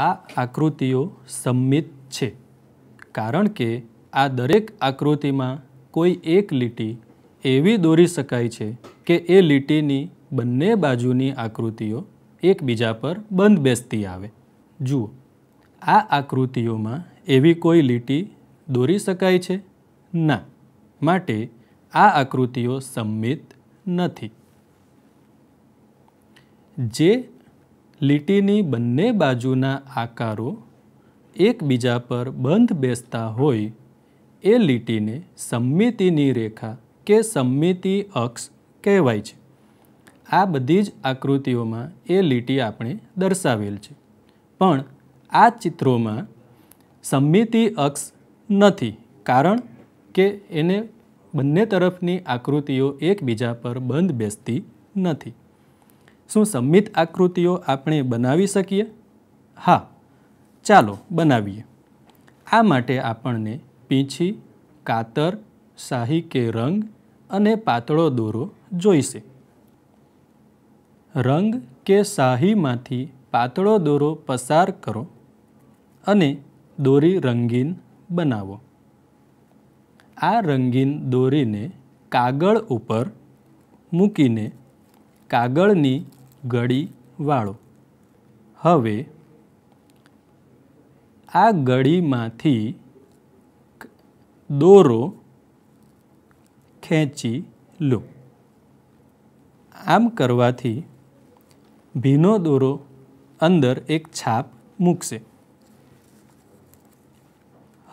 આ આકૃતિઓ સંમિત છે કારણ કે આ દરેક આકૃતિમાં કોઈ એક લીટી એવી દોરી શકાય છે કે એ લીટીની બંને બાજુની આકૃતિઓ એકબીજા પર બંધ બેસતી આવે જુઓ આ આકૃતિઓમાં એવી કોઈ લીટી દોરી શકાય છે ના માટે આ આકૃતિઓ સંમિત નથી જે લીટીની બંને બાજુના આકારો એકબીજા પર બંધ બેસતા હોય એ લીટીને સમમિતિની રેખા કે સમમિતિ અક્ષ કહેવાય છે આ બધી જ આકૃતિઓમાં એ લીટી આપણે દર્શાવેલ છે પણ આ ચિત્રોમાં સમમિતિ અક્ષ નથી કારણ કે એને બંને તરફની આકૃતિઓ એકબીજા પર બંધ બેસતી નથી શું સંમિત આકૃતિઓ આપણે બનાવી શકીએ હા ચાલો બનાવીએ આ માટે આપણને પીંછી કાતર શાહી કે રંગ અને પાતળો દોરો જોઈશે રંગ કે શાહીમાંથી પાતળો દોરો પસાર કરો અને દોરી રંગીન બનાવો આ રંગીન દોરીને કાગળ ઉપર મૂકીને કાગળની ગળીવાળો હવે આ ગળીમાંથી દોરો ખેંચી લો આમ કરવાથી ભીનો દોરો અંદર એક છાપ મૂકશે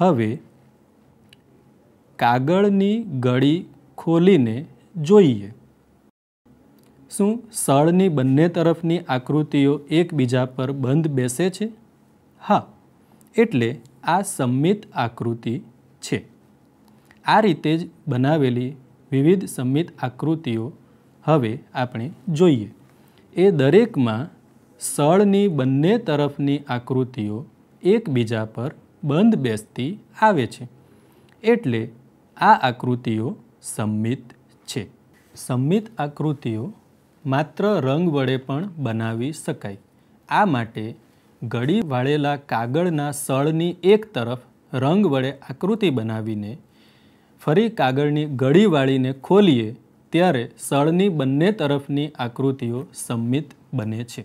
હવે કાગળની ગળી ખોલીને જોઈએ શું સળની બંને તરફની આકૃતિઓ એકબીજા પર બંધ બેસે છે હા એટલે આ સંમિત આકૃતિ છે આ રીતે જ બનાવેલી વિવિધ સંમિત આકૃતિઓ હવે આપણે જોઈએ એ દરેકમાં સળની બંને તરફની આકૃતિઓ એકબીજા પર બંધ બેસતી આવે છે એટલે આ આકૃતિઓ સંમિત છે સંમિત આકૃતિઓ માત્ર રંગ વડે પણ બનાવી શકાય આ માટે ઘડી વાળેલા કાગળના સળની એક તરફ રંગ વડે આકૃતિ બનાવીને ફરી કાગળની ઘડી વાળીને ખોલીએ ત્યારે સળની બંને તરફની આકૃતિઓ સંમિત બને છે